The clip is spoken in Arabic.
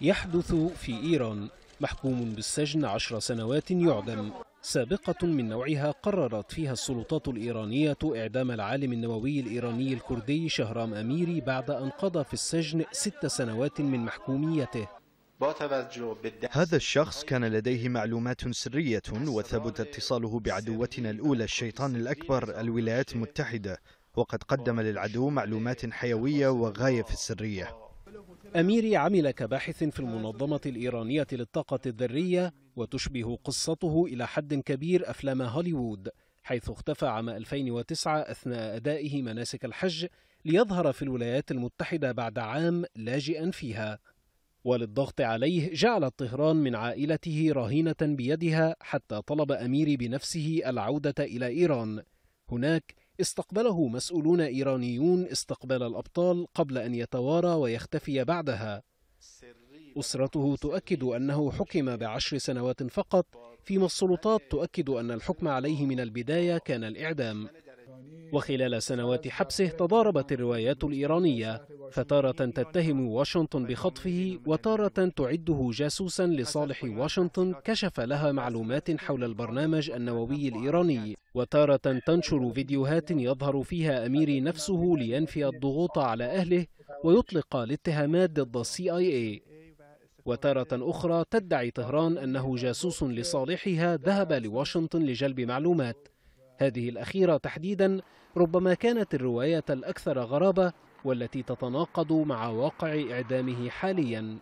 يحدث في إيران محكوم بالسجن عشر سنوات يعدم سابقة من نوعها قررت فيها السلطات الإيرانية إعدام العالم النووي الإيراني الكردي شهرام أميري بعد أن قضى في السجن ست سنوات من محكوميته هذا الشخص كان لديه معلومات سرية وثبت اتصاله بعدوتنا الأولى الشيطان الأكبر الولايات المتحدة وقد قدم للعدو معلومات حيوية وغاية في السرية أميري عمل كباحث في المنظمة الإيرانية للطاقة الذرية وتشبه قصته إلى حد كبير أفلام هوليوود حيث اختفى عام 2009 أثناء أدائه مناسك الحج ليظهر في الولايات المتحدة بعد عام لاجئا فيها وللضغط عليه جعلت طهران من عائلته رهينة بيدها حتى طلب أميري بنفسه العودة إلى إيران هناك استقبله مسؤولون إيرانيون استقبال الأبطال قبل أن يتوارى ويختفي بعدها أسرته تؤكد أنه حكم بعشر سنوات فقط فيما السلطات تؤكد أن الحكم عليه من البداية كان الإعدام وخلال سنوات حبسه تضاربت الروايات الإيرانية فتارة تتهم واشنطن بخطفه وتارة تعده جاسوسا لصالح واشنطن كشف لها معلومات حول البرنامج النووي الإيراني وتارة تنشر فيديوهات يظهر فيها أميري نفسه لينفي الضغوط على أهله ويطلق الاتهامات ضد السي آي اي وتارة أخرى تدعي طهران أنه جاسوس لصالحها ذهب لواشنطن لجلب معلومات هذه الأخيرة تحديدا ربما كانت الرواية الأكثر غرابة والتي تتناقض مع واقع إعدامه حاليا